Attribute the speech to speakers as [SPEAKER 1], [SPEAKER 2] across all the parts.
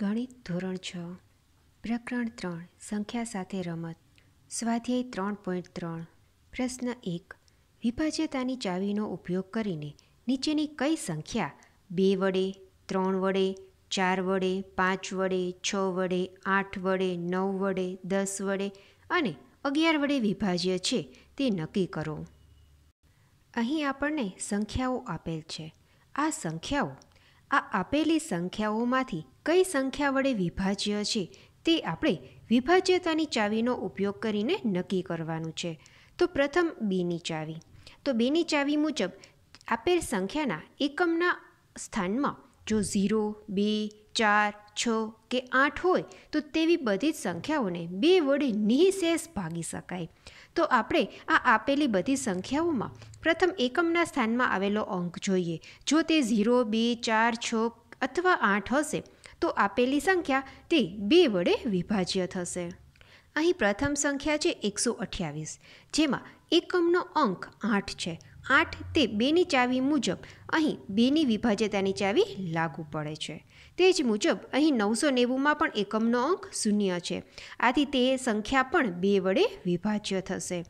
[SPEAKER 1] ગણિત ધોરણ છ પ્રકરણ ત્રણ સંખ્યા સાથે રમત સ્વાધ્યાય ત્રણ પોઈન્ટ ત્રણ પ્રશ્ન એક વિભાજ્યતાની ચાવીનો ઉપયોગ કરીને નીચેની કઈ સંખ્યા બે વડે ત્રણ વડે ચાર વડે પાંચ વડે છ વડે આઠ વડે નવ વડે દસ વડે અને અગિયાર વડે વિભાજ્ય છે તે નક્કી કરો અહીં આપણને સંખ્યાઓ આપેલ છે આ સંખ્યાઓ આ આપેલી સંખ્યાઓમાંથી કઈ સંખ્યા વડે વિભાજ્ય છે તે આપણે વિભાજ્યતાની ચાવીનો ઉપયોગ કરીને નક્કી કરવાનું છે તો પ્રથમ બેની ચાવી તો બેની ચાવી મુજબ આપેલ સંખ્યાના એકમના સ્થાનમાં જો ઝીરો બે ચાર છ કે આઠ હોય તો તેવી બધી જ સંખ્યાઓને બે વડે નિઃશેષ ભાગી શકાય તો આપણે આ આપેલી બધી સંખ્યાઓમાં પ્રથમ એકમના સ્થાનમાં આવેલો અંક જોઈએ જો તે ઝીરો બે ચાર છ અથવા આઠ હશે તો આપેલી સંખ્યા તે બે વડે વિભાજ્ય થશે અહીં પ્રથમ સંખ્યા છે એકસો અઠ્યાવીસ જેમાં એકમનો અંક આઠ છે આઠ તે બેની ચાવી મુજબ અહીં બેની વિભાજ્યતાની ચાવી લાગુ પડે છે તે જ મુજબ અહીં નવસો નેવુંમાં પણ એકમનો અંક શૂન્ય છે આથી તે સંખ્યા પણ બે વડે વિભાજ્ય થશે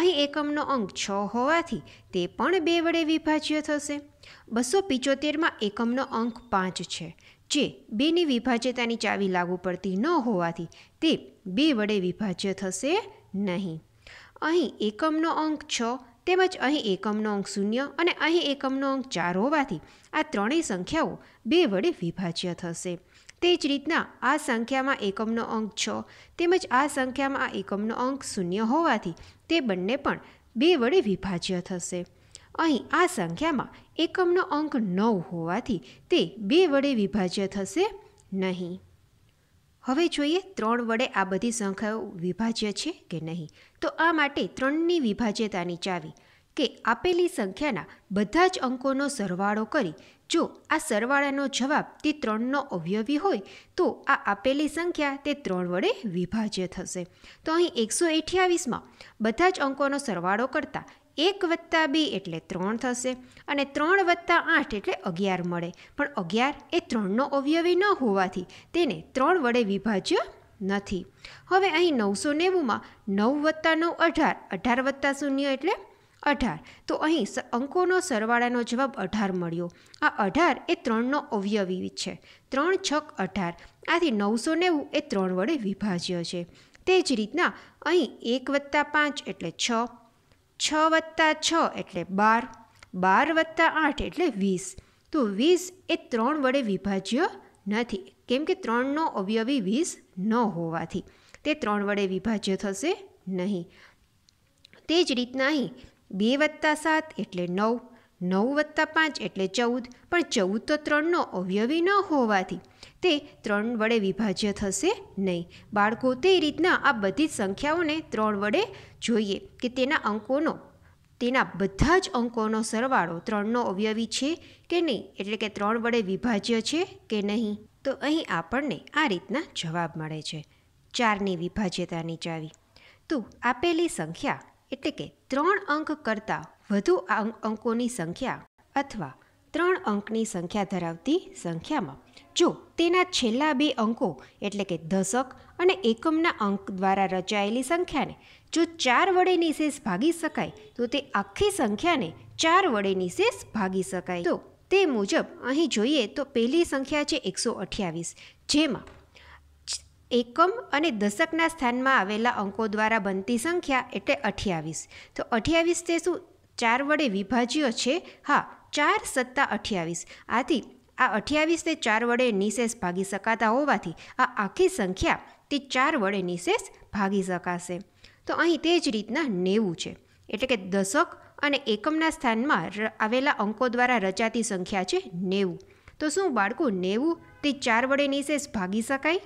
[SPEAKER 1] અહીં એકમનો અંક છ હોવાથી તે પણ બે વડે વિભાજ્ય થશે બસો પિચોતેરમાં એકમનો અંક પાંચ છે જે બેની વિભાજ્યતાની ચાવી લાગુ પડતી ન હોવાથી તે બે વડે વિભાજ્ય થશે નહીં અહીં એકમનો અંક છ તેમજ અહીં એકમનો અંક શૂન્ય અને અહીં એકમનો અંક ચાર હોવાથી આ ત્રણેય સંખ્યાઓ બે વડે વિભાજ્ય થશે તે જ રીતના આ સંખ્યામાં એકમનો અંક છ તેમજ આ સંખ્યામાં આ એકમનો અંક શૂન્ય હોવાથી તે બંને પણ બે વડે વિભાજ્ય થશે અહીં આ સંખ્યામાં એકમનો અંક નવ હોવાથી તે બે વડે વિભાજ્ય થશે નહીં હવે જોઈએ ત્રણ વડે આ બધી સંખ્યાઓ વિભાજ્ય છે કે નહીં તો આ માટે ત્રણની વિભાજ્યતાની ચાવી કે આપેલી સંખ્યાના બધા જ અંકોનો સરવાળો કરી જો આ સરવાળાનો જવાબ તે ત્રણનો અવયવી હોય તો આ આપેલી સંખ્યા તે ત્રણ વડે વિભાજ્ય થશે તો અહીં એકસો અઠ્યાવીસમાં બધા જ અંકોનો સરવાળો કરતાં એક વત્તા બી એટલે ત્રણ થશે અને ત્રણ વત્તા આઠ એટલે અગિયાર મળે પણ અગિયાર એ ત્રણનો અવયવી ન હોવાથી તેને ત્રણ વડે વિભાજ્ય નથી હવે અહીં નવસો નેવુંમાં નવ વત્તા નવ અઢાર અઢાર વત્તા શૂન્ય એટલે અઢાર તો અહીં અંકોનો સરવાળાનો જવાબ અઢાર મળ્યો આ અઢાર એ ત્રણનો અવયવી છે ત્રણ છક અઢાર આથી નવસો નેવું એ ત્રણ વડે વિભાજ્ય છે તે જ રીતના અહીં એક વત્તા પાંચ એટલે છ છ વત્તા છ એટલે બાર બાર વત્તા આઠ એટલે વીસ તો વીસ એ ત્રણ વડે વિભાજ્ય નથી કેમ કે ત્રણનો અવયવી વીસ ન હોવાથી તે ત્રણ વડે વિભાજ્ય થશે નહીં તે જ રીતના અહીં બે વત્તા સાત એટલે નવ નવ વત્તા પાંચ એટલે ચૌદ પણ ચૌદ તો ત્રણનો અવયવી ન હોવાથી તે ત્રણ વડે વિભાજ્ય થશે નહીં બાળકો તે રીતના આ બધી જ સંખ્યાઓને ત્રણ વડે જોઈએ કે તેના અંકોનો તેના બધા જ અંકોનો સરવાળો ત્રણનો અવયવી છે કે નહીં એટલે કે ત્રણ વડે વિભાજ્ય છે કે નહીં તો અહીં આપણને આ રીતના જવાબ મળે છે ચારની વિભાજ્યતાની ચાવી તો આપેલી સંખ્યા એટલે કે ત્રણ અંક કરતાં વધુ અંકોની સંખ્યા અથવા ત્રણ અંકની સંખ્યા ધરાવતી સંખ્યામાં જો તેના છેલ્લા બે અંકો એટલે કે દશક અને એકમના અંક દ્વારા રચાયેલી સંખ્યાને જો ચાર વડે નિશેષ ભાગી શકાય તો તે આખી સંખ્યાને ચાર વડે નિશેષ ભાગી શકાય તો તે મુજબ અહીં જોઈએ તો પહેલી સંખ્યા છે એકસો અઠ્યાવીસ જેમાં એકમ અને દશકના સ્થાનમાં આવેલા અંકો દ્વારા બનતી સંખ્યા એટલે અઠ્યાવીસ તો અઠ્યાવીસ તે શું ચાર વડે વિભાજ્ય છે હા ચાર સત્તા અઠ્યાવીસ આથી આ અઠ્યાવીસને ચાર વડે નિશેષ ભાગી શકાતા હોવાથી આ આખી સંખ્યા તે ચાર વડે નિશેષ ભાગી શકાશે તો અહીં તે જ રીતના નેવું છે એટલે કે દશક અને એકમના સ્થાનમાં આવેલા અંકો દ્વારા રચાતી સંખ્યા છે નેવું તો શું બાળકો નેવું તે ચાર વડે નિશેષ ભાગી શકાય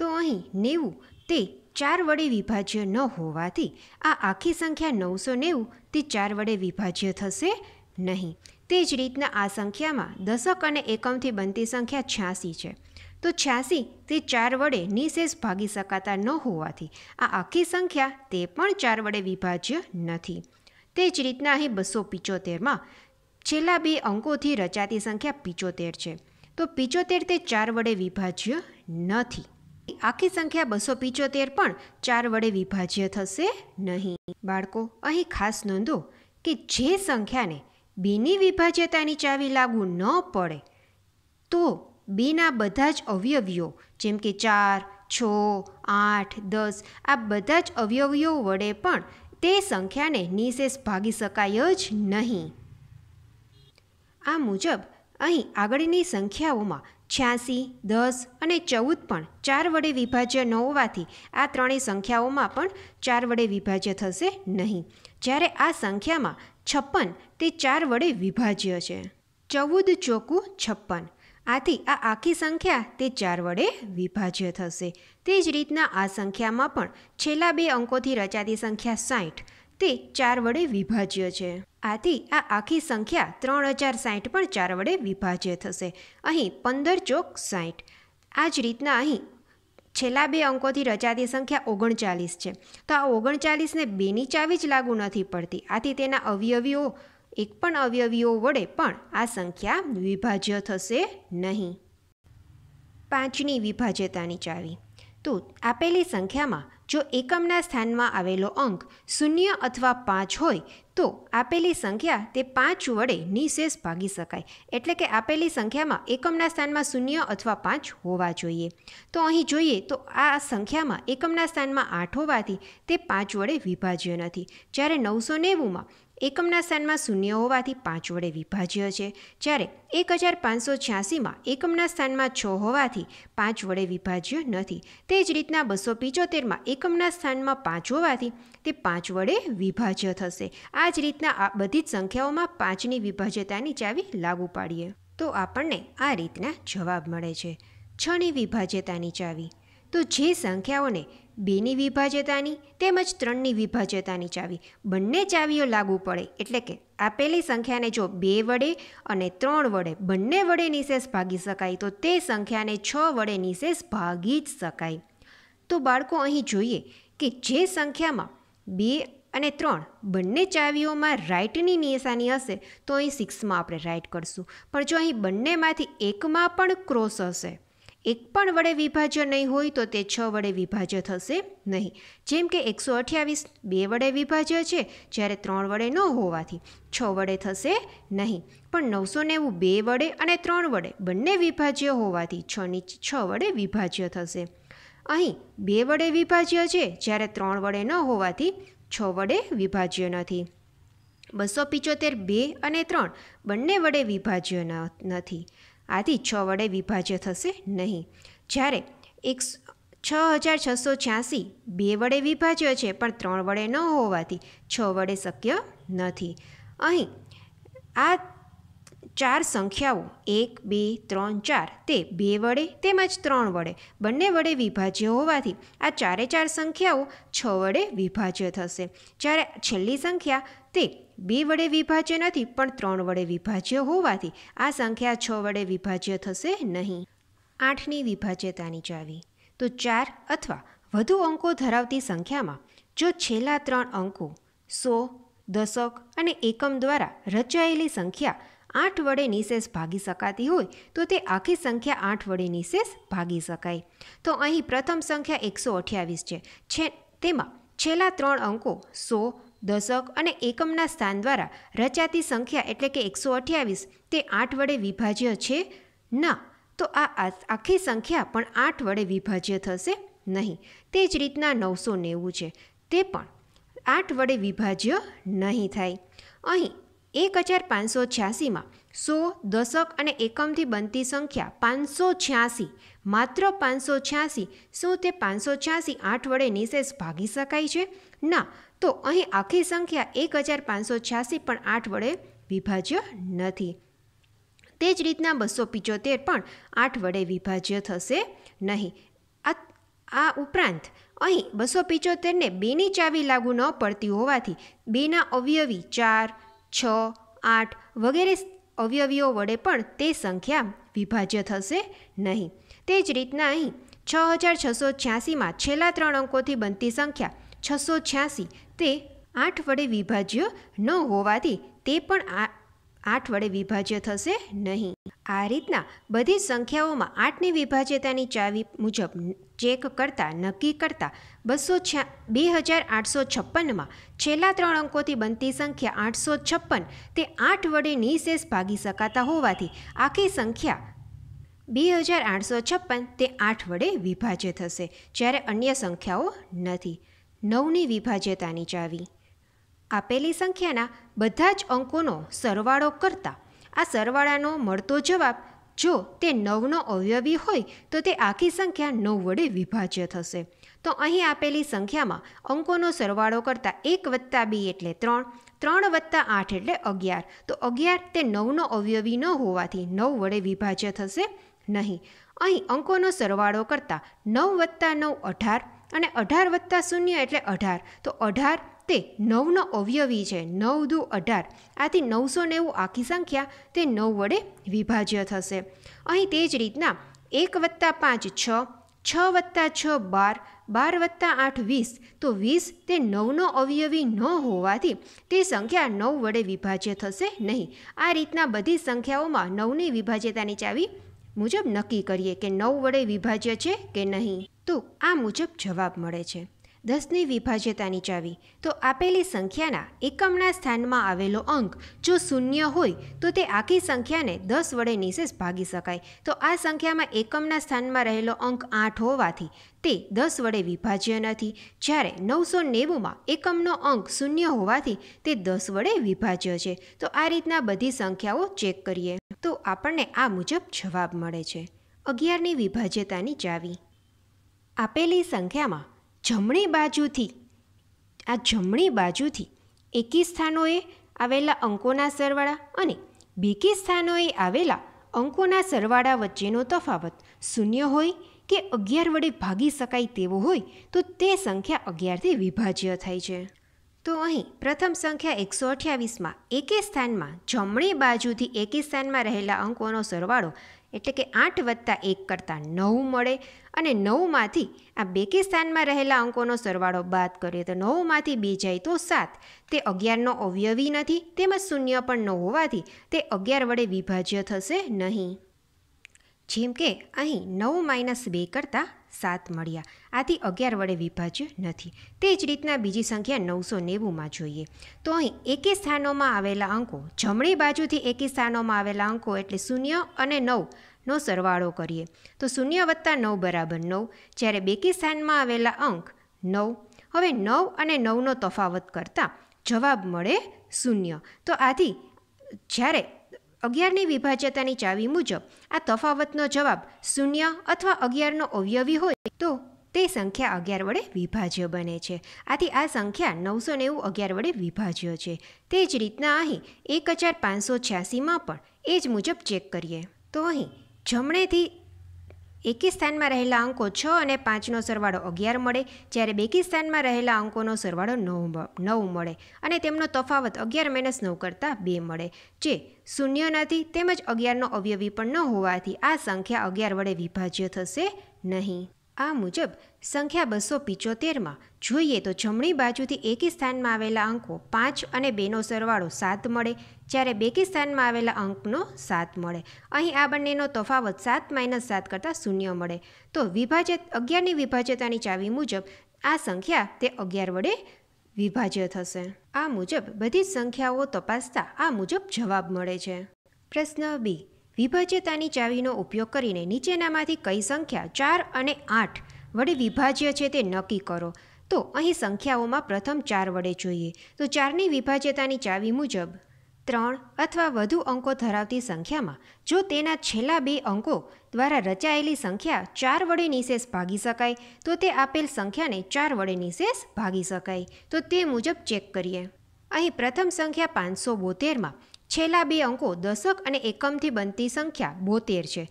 [SPEAKER 1] તો અહીં નેવું તે ચાર વડે વિભાજ્ય ન હોવાથી આ આખી સંખ્યા નવસો નેવું તે ચાર વડે વિભાજ્ય થશે નહીં તે જ રીતના આ સંખ્યામાં દશક અને એકમથી બનતી સંખ્યા છ્યાસી છે તો છ્યાસી તે ચાર વડે નિશેષ ભાગી શકાતા ન હોવાથી આ આખી સંખ્યા તે પણ ચાર વડે વિભાજ્ય નથી તે જ રીતના અહીં બસો પિચોતેરમાં છેલ્લા બે અંકોથી રચાતી સંખ્યા પિચોતેર છે તો પિચોતેર તે ચાર વડે વિભાજ્ય નથી આખી સંખ્યા બસો પિચોતેર પણ ચાર વડે વિભાજ્ય થશે નહીં બાળકો અહીં ખાસ નોંધો કે જે સંખ્યાને બેની વિભાજ્યતાની ચાવી લાગુ ન પડે તો બેના બધા જ અવયવીઓ જેમ કે ચાર છ આઠ દસ આ બધા જ અવયવીઓ વડે પણ તે સંખ્યાને નિશેષ ભાગી શકાય જ નહીં આ મુજબ અહીં આગળની સંખ્યાઓમાં છ્યાસી દસ અને ચૌદ પણ ચાર વડે વિભાજ્ય ન હોવાથી આ ત્રણેય સંખ્યાઓમાં પણ ચાર વડે વિભાજ્ય થશે નહીં જ્યારે આ સંખ્યામાં છપ્પન તે ચાર વડે વિભાજ્ય છે ચૌદ ચોકુ છપ્પન આથી આ આખી સંખ્યા તે ચાર વડે વિભાજ્ય થશે તે જ રીતના આ સંખ્યામાં પણ છેલ્લા બે અંકોથી રચાતી સંખ્યા સાઠ તે ચાર વડે વિભાજ્ય છે આથી આ આખી સંખ્યા ત્રણ હજાર સાઠ પણ ચાર વડે વિભાજ્ય થશે અહીં પંદર ચોક સાઠ આ જ રીતના અહીં છેલ્લા બે અંકોથી રચાતી સંખ્યા ઓગણચાલીસ છે તો આ ઓગણચાલીસને બેની ચાવી જ લાગુ નથી પડતી આથી તેના અવયવીઓ એક પણ અવયવીઓ વડે પણ આ સંખ્યા વિભાજ્ય થશે નહીં પાંચની વિભાજ્યતાની ચાવી તો આપેલી સંખ્યામાં જો એકમના સ્થાનમાં આવેલો અંક શૂન્ય અથવા પાંચ હોય તો આપેલી સંખ્યા તે પાંચ વડે નિશેષ ભાગી શકાય એટલે કે આપેલી સંખ્યામાં એકમના સ્થાનમાં શૂન્ય અથવા પાંચ હોવા જોઈએ તો અહીં જોઈએ તો આ સંખ્યામાં એકમના સ્થાનમાં આઠ હોવાથી તે પાંચ વડે વિભાજ્ય નથી જ્યારે નવસો નેવુંમાં એકમના સ્થાનમાં શૂન્ય હોવાથી પાંચ વડે વિભાજ્ય છે જ્યારે એક હજાર પાંચસો છ્યાસીમાં એકમના સ્થાનમાં છ હોવાથી પાંચ વડે વિભાજ્ય નથી તે જ રીતના બસો પિંચોતેરમાં એકમના સ્થાનમાં પાંચ હોવાથી તે પાંચ વડે વિભાજ્ય થશે આ જ રીતના આ બધી જ સંખ્યાઓમાં પાંચની વિભાજ્યતાની ચાવી લાગુ પાડીએ તો આપણને આ રીતના જવાબ મળે છે છની વિભાજ્યતાની ચાવી તો જે સંખ્યાઓને બેની વિભાજ્યતાની તેમજ ત્રણની વિભાજ્યતાની ચાવી બંને ચાવીઓ લાગુ પડે એટલે કે આપેલી સંખ્યાને જો બે વડે અને ત્રણ વડે બંને વડે નિશેષ ભાગી શકાય તો તે સંખ્યાને છ વડે નિશેષ ભાગી જ શકાય તો બાળકો અહીં જોઈએ કે જે સંખ્યામાં બે અને ત્રણ બંને ચાવીઓમાં રાઇટની નિશાની હશે તો અહીં સિક્સમાં આપણે રાઇટ કરશું પણ જો અહીં બંનેમાંથી એકમાં પણ ક્રોસ હશે એક પણ વડે વિભાજ્ય નહીં હોય તો તે છ વડે વિભાજ્ય થશે નહીં જેમ કે એકસો અઠ્યાવીસ બે વડે વિભાજ્ય છે જ્યારે ત્રણ વડે ન હોવાથી છ વડે થશે નહીં પણ નવસો નેવું બે વડે અને ત્રણ વડે બંને વિભાજ્ય હોવાથી છની છ વડે વિભાજ્ય થશે અહીં બે વડે વિભાજ્ય છે જ્યારે ત્રણ વડે ન હોવાથી છ વડે વિભાજ્ય નથી બસો પિચોતેર બે અને ત્રણ બંને વડે વિભાજ્ય નથી આથી છ વડે વિભાજ્ય થશે નહીં જ્યારે એક છ હજાર છસો છ્યાસી બે વડે વિભાજ્ય છે પણ ત્રણ વડે ન હોવાથી છ વડે શક્ય નથી અહીં આ ચાર સંખ્યાઓ એક બે ત્રણ ચાર તે બે વડે તેમજ ત્રણ વડે બંને વડે વિભાજ્ય હોવાથી આ ચારે ચાર સંખ્યાઓ છ વડે વિભાજ્ય થશે જ્યારે છેલ્લી સંખ્યા તે બે વડે વિભાજ્ય નથી પણ ત્રણ વડે વિભાજ્ય હોવાથી આ સંખ્યા છ વડે વિભાજ્ય થશે નહીં આઠની વિભાજ્યતાની ચાવી તો ચાર અથવા વધુ અંકો ધરાવતી સંખ્યામાં જો છેલ્લા ત્રણ અંકો સો દશક અને એકમ દ્વારા રચાયેલી સંખ્યા આઠ વડે નિશેષ ભાગી શકાતી હોય તો તે આખી સંખ્યા આઠ વડે નિશેષ ભાગી શકાય તો અહીં પ્રથમ સંખ્યા એકસો અઠ્યાવીસ છે તેમાં છેલ્લા ત્રણ અંકો સો દશક અને એકમના સ્થાન દ્વારા રચાતી સંખ્યા એટલે કે એકસો અઠ્યાવીસ તે આઠ વડે વિભાજ્ય છે ના તો આ આખી સંખ્યા પણ આઠ વડે વિભાજ્ય થશે નહીં તે જ રીતના નવસો નેવું છે તે પણ આઠ વડે વિભાજ્ય નહીં થાય અહીં એક હજાર પાંચસો છ્યાસીમાં સો દશક અને એકમથી બનતી સંખ્યા પાંચસો છ્યાસી માત્ર પાંચસો છ્યાસી શું તે પાંચસો છ્યાસી આઠ વડે નિશેષ ભાગી શકાય છે ના તો અહીં આખી સંખ્યા એક હજાર પાંચસો છ્યાસી પણ આઠ વડે વિભાજ્ય નથી તે જ રીતના બસો પિચોતેર પણ આઠ વડે વિભાજ્ય થશે નહીં આ આ ઉપરાંત અહીં બસો પિચોતેરને બેની ચાવી લાગુ ન પડતી હોવાથી બેના અવયવી ચાર છ આઠ વગેરે અવયવીઓ વડે પણ તે સંખ્યા વિભાજ્ય થશે નહીં તે જ રીતના અહીં છ હજાર છસો છ્યાસીમાં છેલ્લા ત્રણ અંકોથી બનતી સંખ્યા છસો છ્યાસી તે આઠ વડે વિભાજ્ય ન હોવાથી તે પણ આ આઠ વડે વિભાજ્ય થશે નહીં આ રીતના બધી સંખ્યાઓમાં આઠની વિભાજ્યતાની ચાવી મુજબ ચેક કરતા નક્કી કરતા બસો છ્યા બે હજાર આઠસો છપ્પનમાં છેલ્લા ત્રણ અંકોથી બનતી સંખ્યા આઠસો છપ્પન તે આઠ વડે નિશેષ ભાગી શકાતા હોવાથી આખી સંખ્યા બે હજાર આઠસો છપ્પન તે આઠ વડે વિભાજ્ય થશે જ્યારે અન્ય સંખ્યાઓ નથી નવની વિભાજ્યતાની ચાવી આપેલી સંખ્યાના બધા જ અંકોનો સરવાળો કરતા આ સરવાળાનો મળતો જવાબ જો તે નવનો અવયવી હોય તો તે આખી સંખ્યા નવ વડે વિભાજ્ય થશે તો અહીં આપેલી સંખ્યામાં અંકોનો સરવાળો કરતાં એક વત્તા બે એટલે ત્રણ ત્રણ વત્તા આઠ એટલે અગિયાર તો અગિયાર તે નવનો અવયવી ન હોવાથી નવ વડે વિભાજ્ય થશે નહીં અહીં અંકોનો સરવાળો કરતાં નવ વત્તા નવ અઢાર અને અઢાર વત્તા શૂન્ય એટલે અઢાર તો અઢાર તે નવનો અવયવી છે નવ દુ અઢાર આથી નવસો નેવું આખી સંખ્યા તે નવ વડે વિભાજ્ય થશે અહીં તે જ રીતના એક વત્તા પાંચ છ છ વત્તા છ બાર બાર વત્તા આઠ વીસ તો વીસ તે નવનો અવયવી ન હોવાથી તે સંખ્યા નવ વડે વિભાજ્ય થશે નહીં આ રીતના બધી સંખ્યાઓમાં નવની વિભાજ્યતાની ચાવી મુજબ નક્કી કરીએ કે નવ વડે વિભાજ્ય છે કે નહીં તો આ મુજબ જવાબ મળે છે દસની વિભાજ્યતાની ચાવી તો આપેલી સંખ્યાના એકમના સ્થાનમાં આવેલો અંક જો શૂન્ય હોય તો તે આખી સંખ્યાને દસ વડે નિશેષ ભાગી શકાય તો આ સંખ્યામાં એકમના સ્થાનમાં રહેલો અંક આઠ હોવાથી તે દસ વડે વિભાજ્ય નથી જ્યારે નવસો નેવુંમાં એકમનો અંક શૂન્ય હોવાથી તે દસ વડે વિભાજ્ય છે તો આ રીતના બધી સંખ્યાઓ ચેક કરીએ તો આપણને આ મુજબ જવાબ મળે છે અગિયારની વિભાજ્યતાની ચાવી આપેલી સંખ્યામાં જમણી બાજુથી આ જમણી બાજુથી એકી સ્થાનોએ આવેલા અંકોના સરવાળા અને બેકી સ્થાનોએ આવેલા અંકોના સરવાળા વચ્ચેનો તફાવત શૂન્ય હોય કે અગિયાર વડે ભાગી શકાય તેવો હોય તો તે સંખ્યા અગિયારથી વિભાજ્ય થાય છે તો અહીં પ્રથમ સંખ્યા એકસો અઠ્યાવીસમાં એકે સ્થાનમાં જમણી બાજુથી એકે સ્થાનમાં રહેલા અંકોનો સરવાળો એટલે કે આઠ વત્તા એક કરતાં નવ મળે અને નવમાંથી આ બેકિસ્તાનમાં રહેલા અંકોનો સરવાળો બાદ કરીએ તો નવમાંથી બે જાય તો સાત તે અગિયારનો અવયવી નથી તેમજ શૂન્ય પણ ન હોવાથી તે અગિયાર વડે વિભાજ્ય થશે નહીં જેમ કે અહીં નવ માઇનસ બે કરતાં સાત મળ્યા આથી અગિયાર વડે વિભાજ્ય નથી તે જ રીતના બીજી સંખ્યા નવસો નેવુંમાં જોઈએ તો અહીં એકે સ્થાનોમાં આવેલા અંકો જમણી બાજુથી એકે સ્થાનોમાં આવેલા અંકો એટલે શૂન્ય અને નવ નો સરવાળો કરીએ તો શૂન્ય વત્તા નવ બરાબર નવ જ્યારે બેકી સ્થાનમાં આવેલા અંક નવ હવે નવ અને નવનો તફાવત કરતાં જવાબ મળે શૂન્ય તો આથી જ્યારે અગિયારની વિભાજ્યતાની ચાવી મુજબ આ તફાવતનો જવાબ શૂન્ય અથવા અગિયારનો અવયવી હોય તો તે સંખ્યા અગિયાર વડે વિભાજ્ય બને છે આથી આ સંખ્યા નવસો નેવું અગિયાર વડે વિભાજ્ય છે તે જ રીતના અહીં એક હજાર પાંચસો છ્યાસીમાં પણ એ જ મુજબ ચેક કરીએ તો અહીં જમણેથી એકી સ્થાનમાં રહેલા અંકો છ અને પાંચનો સરવાળો અગિયાર મળે જ્યારે બેકી સ્થાનમાં રહેલા અંકોનો સરવાળો નવ નવ મળે અને તેમનો તફાવત અગિયાર માઇનસ નવ કરતાં બે મળે જે શૂન્ય નથી તેમજ અગિયારનો અવયવી પણ ન હોવાથી આ સંખ્યા અગિયાર વડે વિભાજ્ય થશે નહીં આ મુજબ સંખ્યા બસો પિચોતેરમાં જોઈએ તો જમણી બાજુથી એકી સ્થાનમાં આવેલા અંકો પાંચ અને બેનો સરવાળો સાત મળે જ્યારે બેકી સ્થાનમાં આવેલા અંકનો સાત મળે અહીં આ બંનેનો તફાવત સાત માઇનસ સાત કરતાં શૂન્ય મળે તો વિભાજિત અગિયારની વિભાજ્યતાની ચાવી મુજબ આ સંખ્યા તે અગિયાર વડે વિભાજ્ય થશે આ મુજબ બધી જ સંખ્યાઓ તપાસતા આ મુજબ જવાબ મળે છે પ્રશ્ન બી વિભાજ્યતાની ચાવીનો ઉપયોગ કરીને નીચેનામાંથી કઈ સંખ્યા ચાર અને આઠ વડે વિભાજ્ય છે તે નક્કી કરો તો અહીં સંખ્યાઓમાં પ્રથમ ચાર વડે જોઈએ તો ચારની વિભાજ્યતાની ચાવી મુજબ ત્રણ અથવા વધુ અંકો ધરાવતી સંખ્યામાં જો તેના છેલ્લા બે અંકો દ્વારા રચાયેલી સંખ્યા ચાર વડે નિશેષ ભાગી શકાય તો તે આપેલ સંખ્યાને ચાર વડે નિશેષ ભાગી શકાય તો તે મુજબ ચેક કરીએ અહીં પ્રથમ સંખ્યા પાંચસો બોતેરમાં છેલ્લા બે અંકો દશક અને એકમથી બનતી સંખ્યા બોતેર છે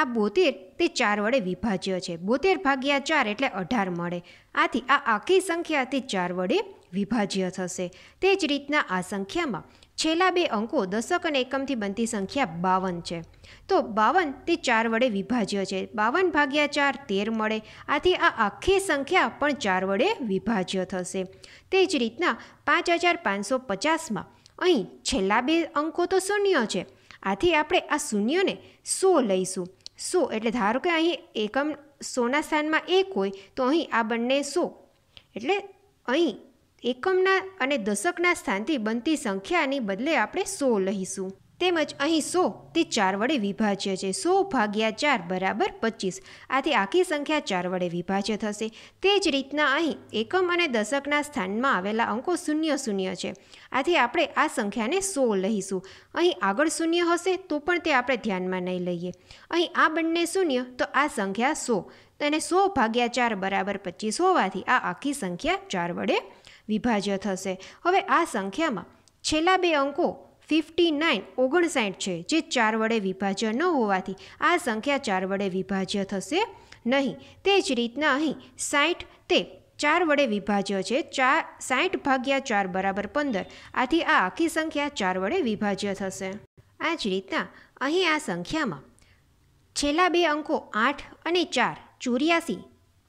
[SPEAKER 1] આ બોતેર તે ચાર વડે વિભાજ્ય છે બોતેર ભાગ્યા ચાર એટલે અઢાર મળે આથી આ આખી સંખ્યા તે ચાર વડે વિભાજ્ય થશે તે જ રીતના આ સંખ્યામાં છેલ્લા બે અંકો દશક અને એકમથી બનતી સંખ્યા બાવન છે તો બાવન તે ચાર વડે વિભાજ્ય છે બાવન ભાગ્યા ચાર તેર મળે આથી આ આખી સંખ્યા પણ ચાર વડે વિભાજ્ય થશે તે જ રીતના પાંચ હજાર પાંચસો પચાસમાં અહીં છેલ્લા બે અંકો તો શૂન્ય છે આથી આપણે આ શૂન્યને સો લઈશું સો એટલે ધારો કે અહીં એકમ સોના સ્થાનમાં એક હોય તો અહીં આ બંને સો એટલે અહીં એકમના અને દશકના સ્થાનથી બનતી સંખ્યાની બદલે આપણે સો લઈશું તેમજ અહીં સો તે ચાર વડે વિભાજ્ય છે સો ભાગ્યા ચાર બરાબર પચીસ આથી આખી સંખ્યા ચાર વડે વિભાજ્ય થશે તે જ રીતના અહીં એકમ અને દશકના સ્થાનમાં આવેલા અંકો શૂન્ય શૂન્ય છે આથી આપણે આ સંખ્યાને સો લઈશું અહીં આગળ શૂન્ય હશે તો પણ તે આપણે ધ્યાનમાં નહીં લઈએ અહીં આ બંને શૂન્ય તો આ સંખ્યા સો અને સો ભાગ્યા ચાર બરાબર પચીસ હોવાથી આ આખી સંખ્યા ચાર વડે વિભાજ્ય થશે હવે આ સંખ્યામાં છેલ્લા બે અંકો ફિફ્ટી નાઇન ઓગણસાઠ છે જે ચાર વડે વિભાજ્ય ન હોવાથી આ સંખ્યા ચાર વડે વિભાજ્ય થશે નહીં તે જ રીતના અહીં સાઠ તે ચાર વડે વિભાજ્ય છે ચાર સાઠ ભાગ્યા ચાર બરાબર પંદર આથી આ આખી સંખ્યા ચાર વડે વિભાજ્ય થશે આ જ રીતના અહીં આ સંખ્યામાં છેલ્લા બે અંકો આઠ અને ચાર ચોર્યાસી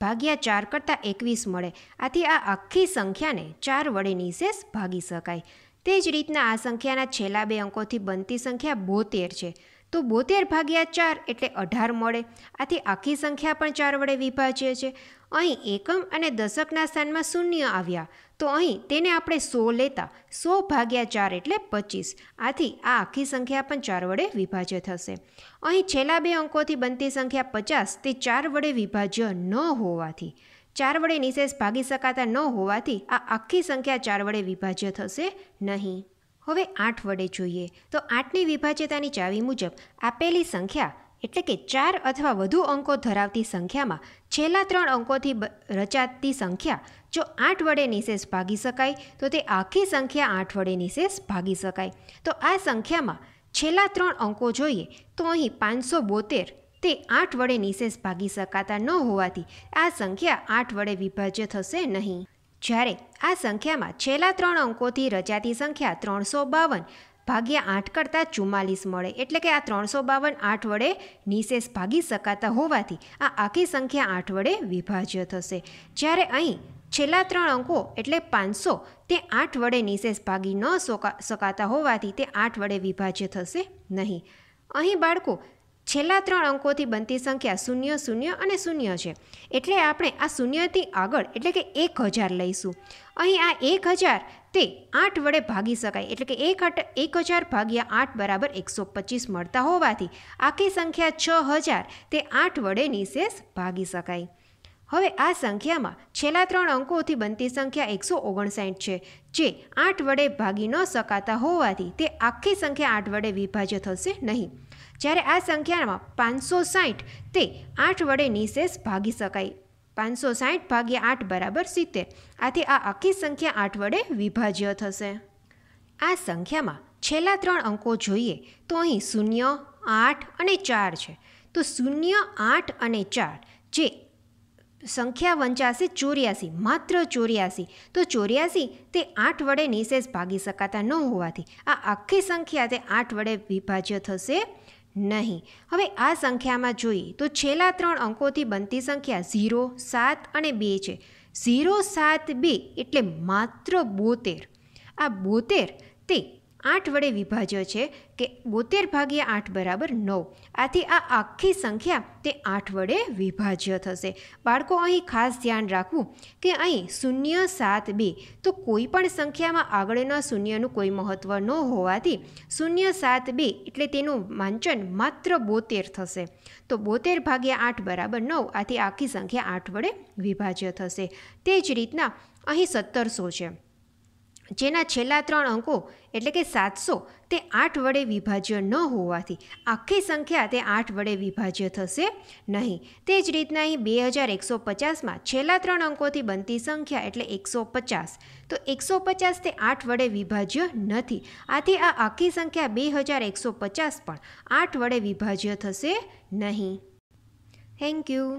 [SPEAKER 1] ભાગ્યા ચાર કરતાં એકવીસ મળે આથી આ આખી સંખ્યાને ચાર વડે નિશેષ ભાગી શકાય તે જ રીતના આ સંખ્યાના છેલ્લા બે અંકોથી બનતી સંખ્યા બોતેર છે તો બોતેર ભાગ્યા ચાર એટલે અઢાર મળે આથી આખી સંખ્યા પણ ચાર વડે વિભાજ્ય છે અહીં એકમ અને દશકના સ્થાનમાં શૂન્ય આવ્યા તો અહીં તેને આપણે સો લેતા સો ભાગ્યા ચાર એટલે પચીસ આથી આ આખી સંખ્યા પણ ચાર વડે વિભાજ્ય થશે અહીં છેલ્લા બે અંકોથી બનતી સંખ્યા પચાસ તે ચાર વડે વિભાજ્ય ન હોવાથી ચાર વડે નિશેષ ભાગી શકાતા ન હોવાથી આ આખી સંખ્યા ચાર વડે વિભાજ્ય થશે નહીં હવે આઠ વડે જોઈએ તો આઠની વિભાજ્યતાની ચાવી મુજબ આપેલી સંખ્યા એટલે કે ચાર અથવા વધુ અંકો ધરાવતી સંખ્યામાં છેલ્લા ત્રણ અંકોથી રચાતી સંખ્યા જો આઠ વડે નિશેષ ભાગી શકાય તો તે આખી સંખ્યા આઠ વડે નિશેષ ભાગી શકાય તો આ સંખ્યામાં છેલ્લા ત્રણ અંકો જોઈએ તો અહીં પાંચસો બોતેર તે આઠ વડે નિશેષ ભાગી શકાતા ન હોવાથી આ સંખ્યા આઠ વડે વિભાજ્ય થશે નહીં જ્યારે આ સંખ્યામાં છેલ્લા ત્રણ અંકોથી રચાતી સંખ્યા ત્રણસો બાવન ભાગ્યા આઠ કરતાં ચુમ્માલીસ મળે એટલે કે આ ત્રણસો બાવન આઠ વડે નિશેષ ભાગી શકાતા હોવાથી આ આખી સંખ્યા આઠ વડે વિભાજ્ય થશે જ્યારે અહીં છેલ્લા ત્રણ અંકો એટલે પાંચસો તે આઠ વડે નિશેષ ભાગી ન શકાતા હોવાથી તે આઠ વડે વિભાજ્ય થશે નહીં અહીં બાળકો છેલ્લા ત્રણ અંકોથી બનતી સંખ્યા શૂન્ય શૂન્ય અને શૂન્ય છે એટલે આપણે આ શૂન્યથી આગળ એટલે કે એક હજાર લઈશું અહીં આ એક હજાર તે આઠ વડે ભાગી શકાય એટલે કે એક એક હજાર ભાગ્યા આઠ બરાબર એકસો પચીસ મળતા હોવાથી આખી સંખ્યા છ હજાર તે આઠ વડે નિશેષ ભાગી શકાય હવે આ સંખ્યામાં છેલ્લા ત્રણ અંકોથી બનતી સંખ્યા એકસો ઓગણસાઠ છે જે આઠ વડે ભાગી ન શકાતા હોવાથી તે આખી સંખ્યા આઠ વડે વિભાજ્ય થશે નહીં જ્યારે આ સંખ્યામાં પાંચસો સાહીઠ તે આઠ વડે નિશેષ ભાગી શકાય પાંચસો સાહીઠ ભાગ્યા આઠ બરાબર સિત્તેર આથી આ આખી સંખ્યા આઠ વડે વિભાજ્ય થશે આ સંખ્યામાં છેલ્લા ત્રણ અંકો જોઈએ તો અહીં શૂન્ય આઠ અને ચાર છે તો શૂન્ય આઠ અને ચાર જે સંખ્યા વંચાશે ચોર્યાસી માત્ર ચોર્યાસી તો ચોર્યાસી તે આઠ વડે નિશેષ ભાગી શકાતા ન હોવાથી આ આખી સંખ્યા તે આઠ વડે વિભાજ્ય થશે નહીં હવે આ સંખ્યામાં જોઈએ તો છેલ્લા ત્રણ અંકોથી બનતી સંખ્યા ઝીરો સાત અને બે છે ઝીરો સાત બે એટલે માત્ર બોતેર આ બોતેર તે આઠ વડે વિભાજ્ય છે કે બોતેર ભાગ્યા આઠ બરાબર નવ આથી આ આખી સંખ્યા તે આઠ વડે વિભાજ્ય થશે બાળકો અહીં ખાસ ધ્યાન રાખવું કે અહીં શૂન્ય સાત બે તો કોઈ પણ સંખ્યામાં આગળના શૂન્યનું કોઈ મહત્ત્વ ન હોવાથી શૂન્ય સાત બે એટલે તેનું વાંચન માત્ર બોતેર થશે તો બોતેર ભાગ્યા આઠ બરાબર નવ આથી આખી સંખ્યા આઠ વડે વિભાજ્ય થશે તે જ રીતના અહીં સત્તરસો છે જેના છેલ્લા ત્રણ અંકો એટલે કે સાતસો તે આઠ વડે વિભાજ્ય ન હોવાથી આખી સંખ્યા તે આઠ વડે વિભાજ્ય થશે નહીં તે જ રીતના અહીં બે હજાર એકસો પચાસમાં છેલ્લા ત્રણ અંકોથી બનતી સંખ્યા એટલે એકસો પચાસ તો એકસો પચાસ તે આઠ વડે વિભાજ્ય નથી આથી આ આખી સંખ્યા બે હજાર એકસો પચાસ પણ આઠ વડે વિભાજ્ય થશે નહીં થેન્ક યુ